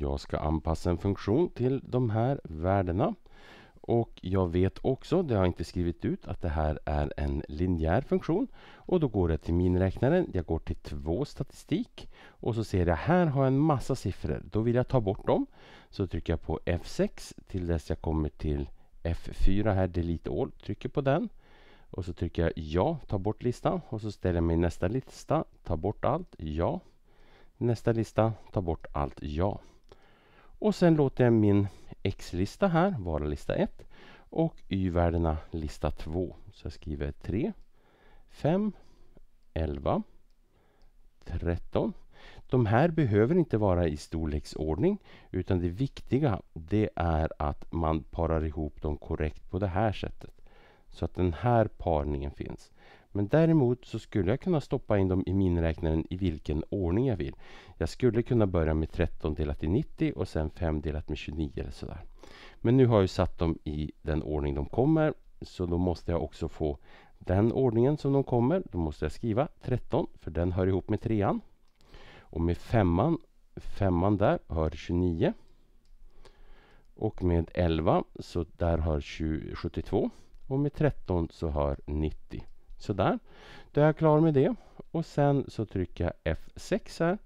Jag ska anpassa en funktion till de här värdena. Och jag vet också, det har jag inte skrivit ut, att det här är en linjär funktion. Och då går jag till miniräknaren, jag går till två statistik. Och så ser jag här har jag en massa siffror. Då vill jag ta bort dem. Så trycker jag på F6 till dess jag kommer till F4 här, Delete All. Trycker på den. Och så trycker jag ja, ta bort listan. Och så ställer jag mig nästa lista, ta bort allt, ja. Nästa lista, ta bort allt, ja. Och sen låter jag min X-lista här vara lista 1 och Y-värdena lista 2. Så jag skriver 3, 5, 11, 13. De här behöver inte vara i storleksordning utan det viktiga det är att man parar ihop dem korrekt på det här sättet. Så att den här parningen finns. Men däremot så skulle jag kunna stoppa in dem i miniräknaren i vilken ordning jag vill. Jag skulle kunna börja med 13 delat i 90 och sen 5 delat med 29 eller sådär. Men nu har jag satt dem i den ordning de kommer så då måste jag också få den ordningen som de kommer. Då måste jag skriva 13 för den hör ihop med trean. Och med femman, femman där hör 29. Och med 11 så där har 20, 72. Och med 13 så hör 90. Sådär. Då är jag klar med det. Och sen så trycker jag F6 här.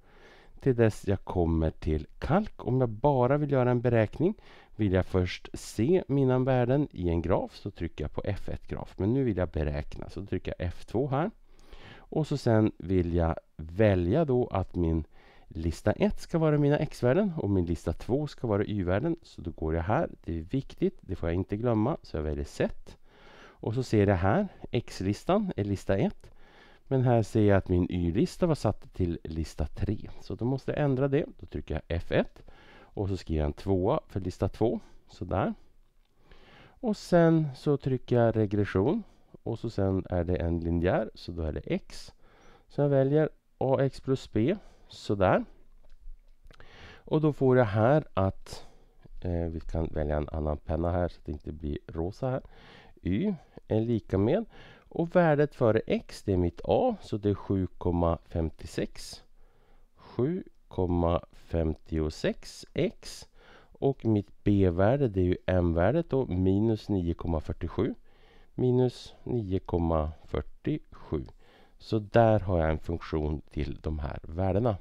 Till dess jag kommer till kalk. Om jag bara vill göra en beräkning vill jag först se mina värden i en graf så trycker jag på F1 graf. Men nu vill jag beräkna så trycker jag F2 här. Och så sen vill jag välja då att min lista 1 ska vara mina x-värden och min lista 2 ska vara y-värden. Så då går jag här. Det är viktigt, det får jag inte glömma. Så jag väljer sätt. Och så ser jag här X-listan är lista 1. Men här ser jag att min Y-lista var satt till lista 3. Så då måste jag ändra det. Då trycker jag F1 och så skriver jag en 2 för lista 2. Sådär. Och sen så trycker jag regression och så sen är det en linjär så då är det X. Så jag väljer AX plus B. Sådär. Och då får jag här att eh, vi kan välja en annan penna här så att det inte blir rosa här y är lika med och värdet före x det är mitt a så det är 7,56 7,56 x och mitt b-värde det är ju m-värdet då minus 9,47 minus 9,47 så där har jag en funktion till de här värdena.